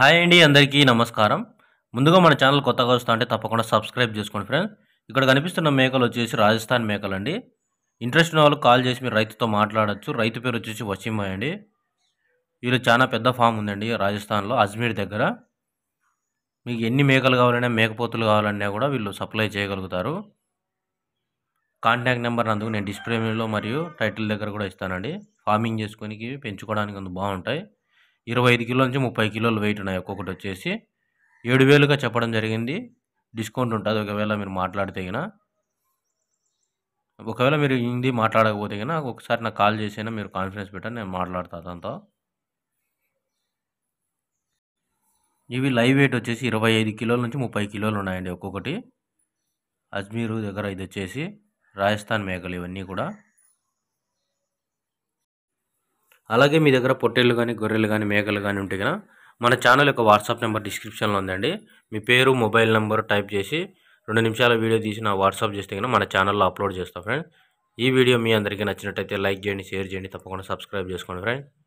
hi అండి అందరికీ నమస్కారం ముందుగా మన ఛానల్ కొత్తగా వస్తా అంటే తప్పకుండా సబ్స్క్రైబ్ చేసుకోండి ఫ్రెండ్స్ ఇక్కడ కనిపిస్తున్న మేకలు వచ్చేసి రాజస్థాన్ మేకలు అండి ఇంట్రెస్ట్ ఉన్న వాళ్ళు కాల్ చేసి మీరు రైతుతో మాట్లాడచ్చు రైతు పేరు వచ్చేసి వసీమాయ్ అండి వీళ్ళు చాలా పెద్ద ఫామ్ ఉందండి రాజస్థాన్లో అజ్మీర్ దగ్గర మీకు ఎన్ని మేకలు కావాలన్నా మేకపోతులు కావాలన్నా కూడా వీళ్ళు సప్లై చేయగలుగుతారు కాంటాక్ట్ నెంబర్ అందుకు నేను డిస్ప్లేలో మరియు టైటిల్ దగ్గర కూడా ఇస్తానండి ఫార్మింగ్ చేసుకొని పెంచుకోవడానికి అందుకు బాగుంటాయి ఇరవై ఐదు కిలోల నుంచి ముప్పై కిలోలు వెయిట్ ఉన్నాయి ఒక్కొక్కటి వచ్చేసి ఏడు వేలుగా చెప్పడం జరిగింది డిస్కౌంట్ ఉంటుంది ఒకవేళ మీరు మాట్లాడితే అయినా ఒకవేళ మీరు హిందీ మాట్లాడకపోతే అయినా ఒకసారి నాకు కాల్ చేసైనా మీరు కాన్ఫిడెన్స్ పెట్టాను నేను మాట్లాడతా దాంతో ఇవి లైవ్ వెయిట్ వచ్చేసి ఇరవై ఐదు కిలోల నుంచి ముప్పై కిలోలు ఉన్నాయండి ఒక్కొక్కటి అజ్మీరు దగ్గర ఇది వచ్చేసి రాజస్థాన్ మేకలు ఇవన్నీ కూడా అలాగే మీ దగ్గర పొట్టేళ్ళు కానీ గొర్రెలు కానీ మేకలు కానీ ఉంటే కదా మన ఛానల్ యొక్క వాట్సాప్ నెంబర్ డిస్క్రిప్షన్లో ఉందండి మీ పేరు మొబైల్ నెంబర్ టైప్ చేసి రెండు నిమిషాల వీడియో తీసి నా వాట్సాప్ చేస్తే కనుక మన ఛానల్లో అప్లోడ్ చేస్తాం ఫ్రెండ్ ఈ వీడియో మీ అందరికీ నచ్చినట్టయితే లైక్ చేయండి షేర్ చేయండి తప్పకుండా సబ్స్క్రైబ్ చేసుకోండి ఫ్రెండ్